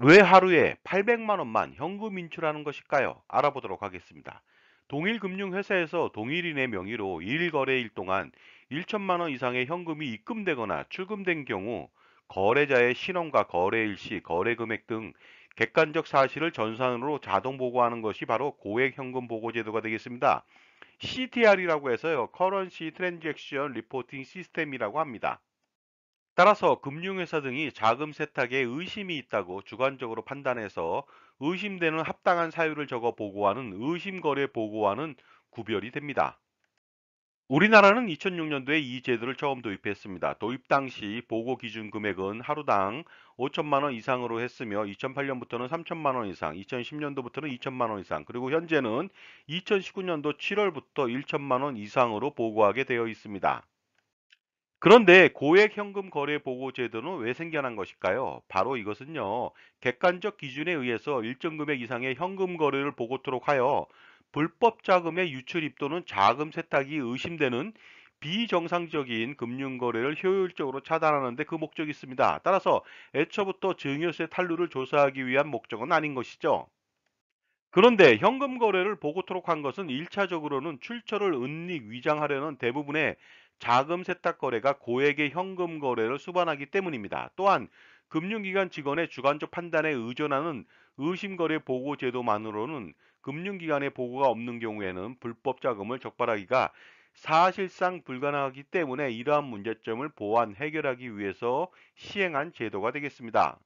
왜 하루에 800만 원만 현금 인출하는 것일까요? 알아보도록 하겠습니다. 동일 금융회사에서 동일인의 명의로 1일 거래일 동안 1천만 원 이상의 현금이 입금되거나 출금된 경우 거래자의 신원과 거래일 시, 거래 금액 등 객관적 사실을 전산으로 자동 보고하는 것이 바로 고액 현금 보고 제도가 되겠습니다. CTR이라고 해서요. Currency Transaction Reporting System이라고 합니다. 따라서 금융회사 등이 자금 세탁에 의심이 있다고 주관적으로 판단해서 의심되는 합당한 사유를 적어 보고하는 의심거래 보고와는 구별이 됩니다. 우리나라는 2006년도에 이 제도를 처음 도입했습니다. 도입 당시 보고 기준 금액은 하루당 5천만원 이상으로 했으며 2008년부터는 3천만원 이상, 2010년도부터는 2천만원 이상, 그리고 현재는 2019년도 7월부터 1천만원 이상으로 보고하게 되어 있습니다. 그런데 고액 현금 거래 보고 제도는 왜 생겨난 것일까요? 바로 이것은요. 객관적 기준에 의해서 일정 금액 이상의 현금 거래를 보고토록 하여 불법 자금의 유출입 또는 자금 세탁이 의심되는 비정상적인 금융거래를 효율적으로 차단하는데 그 목적이 있습니다. 따라서 애초부터 증여세 탈루를 조사하기 위한 목적은 아닌 것이죠. 그런데 현금 거래를 보고토록 한 것은 1차적으로는 출처를 은닉 위장하려는 대부분의 자금 세탁 거래가 고액의 현금 거래를 수반하기 때문입니다. 또한 금융기관 직원의 주관적 판단에 의존하는 의심거래 보고 제도만으로는 금융기관의 보고가 없는 경우에는 불법 자금을 적발하기가 사실상 불가능하기 때문에 이러한 문제점을 보완 해결하기 위해서 시행한 제도가 되겠습니다.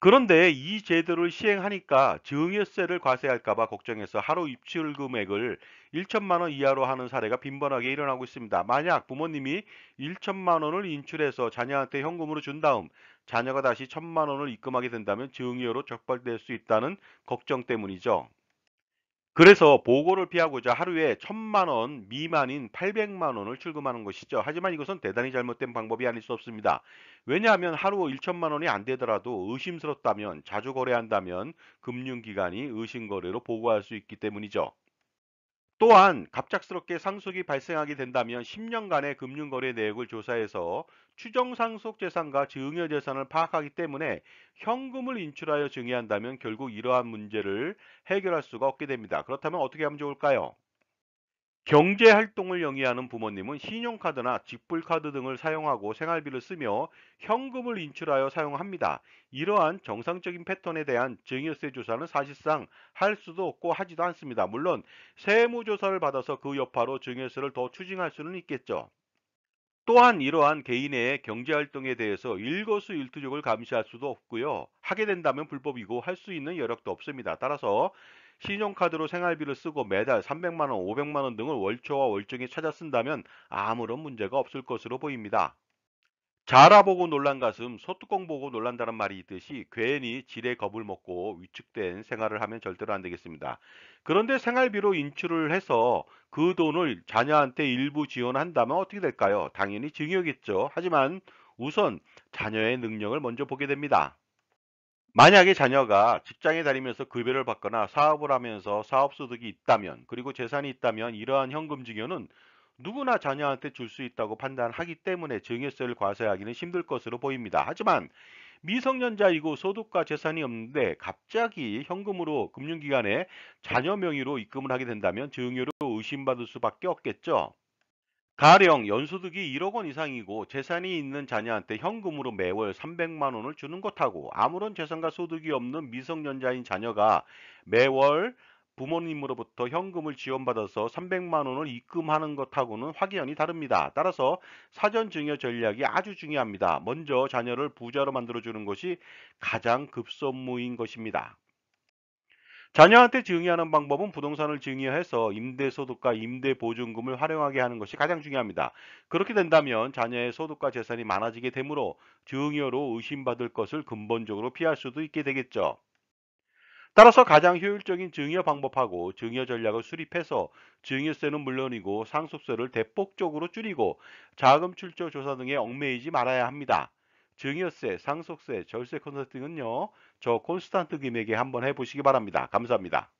그런데 이 제도를 시행하니까 증여세를 과세할까 봐 걱정해서 하루 입출 금액을 1천만 원 이하로 하는 사례가 빈번하게 일어나고 있습니다. 만약 부모님이 1천만 원을 인출해서 자녀한테 현금으로 준 다음 자녀가 다시 1 천만 원을 입금하게 된다면 증여로 적발될 수 있다는 걱정 때문이죠. 그래서 보고를 피하고자 하루에 천만 원 미만인 800만 원을 출금하는 것이죠. 하지만 이것은 대단히 잘못된 방법이 아닐 수 없습니다. 왜냐하면 하루 1천만 원이 안 되더라도 의심스럽다면 자주 거래한다면 금융기관이 의심거래로 보고할 수 있기 때문이죠. 또한 갑작스럽게 상속이 발생하게 된다면 10년간의 금융거래 내역을 조사해서 추정 상속 재산과 증여 재산을 파악하기 때문에 현금을 인출하여 증여한다면 결국 이러한 문제를 해결할 수가 없게 됩니다. 그렇다면 어떻게 하면 좋을까요? 경제 활동을 영위하는 부모님은 신용카드나 직불카드 등을 사용하고 생활비를 쓰며 현금을 인출하여 사용합니다. 이러한 정상적인 패턴에 대한 증여세 조사는 사실상 할 수도 없고 하지도 않습니다. 물론 세무조사를 받아서 그 여파로 증여세를 더 추징할 수는 있겠죠. 또한 이러한 개인의 경제활동에 대해서 일거수일투족을 감시할 수도 없고요. 하게 된다면 불법이고 할 수 있는 여력도 없습니다. 따라서 신용카드로 생활비를 쓰고 매달 300만원, 500만원 등을 월초와 월중에 찾아 쓴다면 아무런 문제가 없을 것으로 보입니다. 자라보고 놀란 가슴, 소뚜껑 보고 놀란다는 말이 있듯이 괜히 지레 겁을 먹고 위축된 생활을 하면 절대로 안 되겠습니다. 그런데 생활비로 인출을 해서 그 돈을 자녀한테 일부 지원한다면 어떻게 될까요? 당연히 증여겠죠. 하지만 우선 자녀의 능력을 먼저 보게 됩니다. 만약에 자녀가 직장에 다니면서 급여를 받거나 사업을 하면서 사업 소득이 있다면 그리고 재산이 있다면 이러한 현금 증여는 누구나 자녀한테 줄 수 있다고 판단하기 때문에 증여세를 과세하기는 힘들 것으로 보입니다. 하지만 미성년자이고 소득과 재산이 없는데 갑자기 현금으로 금융기관에 자녀 명의로 입금을 하게 된다면 증여를 의심받을 수밖에 없겠죠. 가령 연소득이 1억 원 이상이고 재산이 있는 자녀한테 현금으로 매월 300만 원을 주는 것하고 아무런 재산과 소득이 없는 미성년자인 자녀가 매월 부모님으로부터 현금을 지원받아서 300만 원을 입금하는 것하고는 확연히 다릅니다. 따라서 사전 증여 전략이 아주 중요합니다. 먼저 자녀를 부자로 만들어주는 것이 가장 급선무인 것입니다. 자녀한테 증여하는 방법은 부동산을 증여해서 임대소득과 임대보증금을 활용하게 하는 것이 가장 중요합니다. 그렇게 된다면 자녀의 소득과 재산이 많아지게 되므로 증여로 의심받을 것을 근본적으로 피할 수도 있게 되겠죠. 따라서 가장 효율적인 증여 방법하고 증여 전략을 수립해서 증여세는 물론이고 상속세를 대폭적으로 줄이고 자금 출처 조사 등에 얽매이지 말아야 합니다. 증여세, 상속세, 절세 컨설팅은요. 저 콘스탄트 김에게 한번 해보시기 바랍니다. 감사합니다.